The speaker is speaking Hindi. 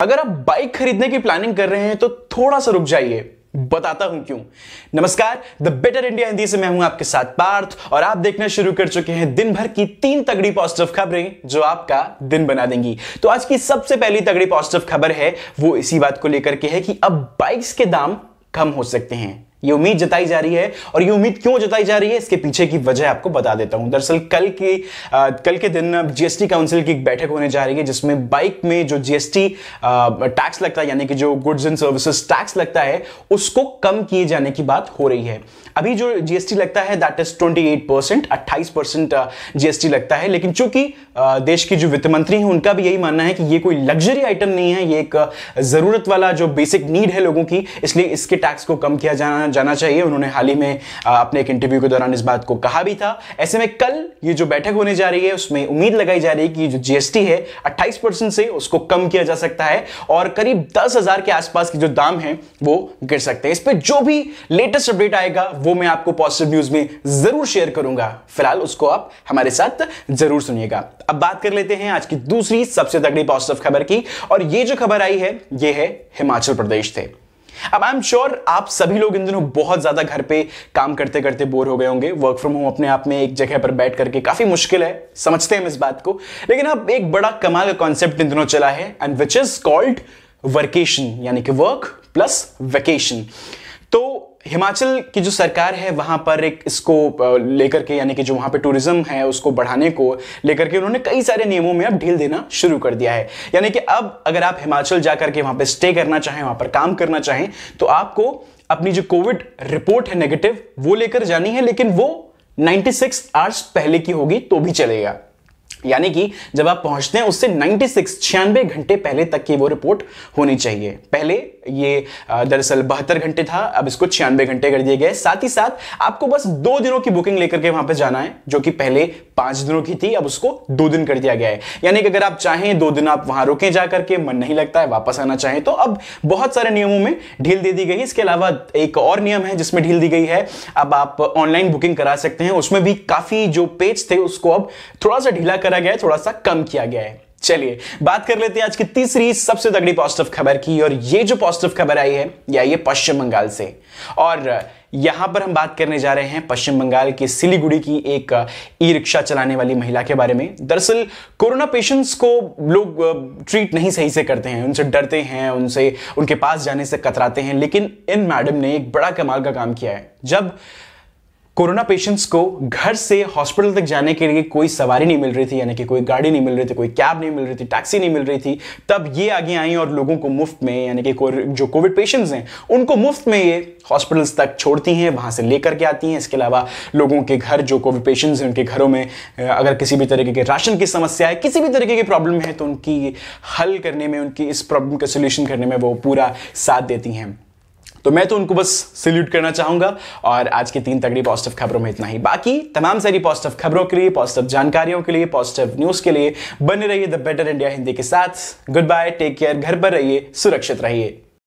अगर आप बाइक खरीदने की प्लानिंग कर रहे हैं तो थोड़ा सा रुक जाइए बताता हूं क्यों नमस्कार द बेटर इंडिया हिंदी से मैं हूं आपके साथ पार्थ और आप देखना शुरू कर चुके हैं दिन भर की तीन तगड़ी पॉजिटिव खबरें जो आपका दिन बना देंगी तो आज की सबसे पहली तगड़ी पॉजिटिव खबर है वो इसी बात को लेकर के है कि अब बाइक्स के दाम कम हो सकते हैं ये उम्मीद जताई जा रही है और ये उम्मीद क्यों जताई जा रही है इसके पीछे की वजह आपको बता देता हूं दरअसल कल की कल के दिन जीएसटी काउंसिल की एक बैठक होने जा रही है जिसमें बाइक में जो जीएसटी टैक्स लगता है यानी कि जो गुड्स एंड सर्विसेज टैक्स लगता है उसको कम किए जाने की बात हो रही है अभी जो जीएसटी लगता है that is twenty eight percent अट्ठाईस परसेंट जीएसटी लगता है लेकिन चूंकि देश की जो वित्त मंत्री हैं उनका भी यही मानना है कि ये कोई लग्जरी आइटम नहीं है ये एक जरूरत वाला जो बेसिक नीड है लोगों की इसलिए इसके टैक्स को कम किया जाना जाना चाहिए उन्होंने हाल ही में अपने एक इंटरव्यू के दौरान इस बात को कहा भी था ऐसे में कल ये जो बैठक होने जा रही है उसमें उम्मीद लगाई जा रही है कि जो जीएसटी है अट्ठाईस परसेंट से उसको कम किया जा सकता है और करीब दस हजार के आसपास की जो दाम है वो गिर सकते हैं इस पर जो भी लेटेस्ट अपडेट आएगा वो मैं आपको पॉजिटिव न्यूज में जरूर शेयर करूंगा फिलहाल उसको आप हमारे साथ जरूर सुनिएगा अब बात कर लेते हैं आज की दूसरी सबसे तगड़ी पॉजिटिव खबर की और ये जो खबर आई है ये है हिमाचल प्रदेश से अब आई एम श्योर आप सभी लोग इन दिनों बहुत ज्यादा घर पे काम करते करते बोर हो गए होंगे वर्क फ्रॉम होम अपने आप में एक जगह पर बैठ करके काफी मुश्किल है समझते हैं हम इस बात को लेकिन अब एक बड़ा कमाल का कॉन्सेप्ट इन दिनों चला है and which is called workation यानी कि वर्क प्लस वेकेशन हिमाचल की जो सरकार है वहाँ पर एक इसको लेकर के यानी कि जो वहाँ पे टूरिज्म है उसको बढ़ाने को लेकर के उन्होंने कई सारे नियमों में अब ढील देना शुरू कर दिया है यानी कि अब अगर आप हिमाचल जा करके वहाँ पे स्टे करना चाहें वहाँ पर काम करना चाहें तो आपको अपनी जो कोविड रिपोर्ट है नेगेटिव वो लेकर जानी है लेकिन वो 96 आवर्स पहले की होगी तो भी चलेगा यानी कि जब आप पहुंचते हैं उससे 96 छियानवे घंटे पहले तक की वो रिपोर्ट होनी चाहिए पहले ये दरअसल बहत्तर घंटे था अब इसको छियानवे घंटे कर दिए गए साथ ही साथ आपको बस दो दिनों की बुकिंग लेकर के वहां पर जाना है जो कि पहले पांच दिनों की थी अब उसको दो दिन कर दिया गया है यानी कि अगर आप चाहें दो दिन आप वहां रुकें जा करके मन नहीं लगता है वापस आना चाहें तो अब बहुत सारे नियमों में ढील दे दी गई इसके अलावा एक और नियम है जिसमें ढील दी गई है अब आप ऑनलाइन बुकिंग करा सकते हैं उसमें भी काफी जो पेज थे उसको अब थोड़ा सा ढीला करा गया है थोड़ा सा कम किया गया है चलिए बात कर लेते हैं आज की तीसरी सबसे तगड़ी पॉजिटिव खबर की और ये जो पॉजिटिव खबर आई है या ये पश्चिम बंगाल से और यहां पर हम बात करने जा रहे हैं पश्चिम बंगाल के सिलीगुड़ी की एक ई रिक्शा चलाने वाली महिला के बारे में दरअसल कोरोना पेशेंट्स को लोग ट्रीट नहीं सही से करते हैं उनसे डरते हैं उनसे उनके पास जाने से कतराते हैं लेकिन इन मैडम ने एक बड़ा कमाल का काम किया है जब कोरोना पेशेंट्स को घर से हॉस्पिटल तक जाने के लिए कोई सवारी नहीं मिल रही थी यानी कि कोई गाड़ी नहीं मिल रही थी कोई कैब नहीं मिल रही थी टैक्सी नहीं मिल रही थी तब ये आगे आई और लोगों को मुफ्त में यानी कि जो कोविड पेशेंट्स हैं उनको मुफ्त में ये हॉस्पिटल्स तक छोड़ती हैं वहाँ से लेकर के आती हैं इसके अलावा लोगों के घर जो कोविड पेशेंट्स हैं उनके घरों में अगर किसी भी तरीके के राशन की समस्या है किसी भी तरीके की प्रॉब्लम है तो उनकी हल करने में उनकी इस प्रॉब्लम का सोल्यूशन करने में वो पूरा साथ देती हैं तो मैं तो उनको बस सल्यूट करना चाहूंगा और आज की तीन तगड़ी पॉजिटिव खबरों में इतना ही बाकी तमाम सारी पॉजिटिव खबरों के लिए पॉजिटिव जानकारियों के लिए पॉजिटिव न्यूज़ के लिए बने रहिए द बेटर इंडिया हिंदी के साथ गुड बाय टेक केयर घर पर रहिए सुरक्षित रहिए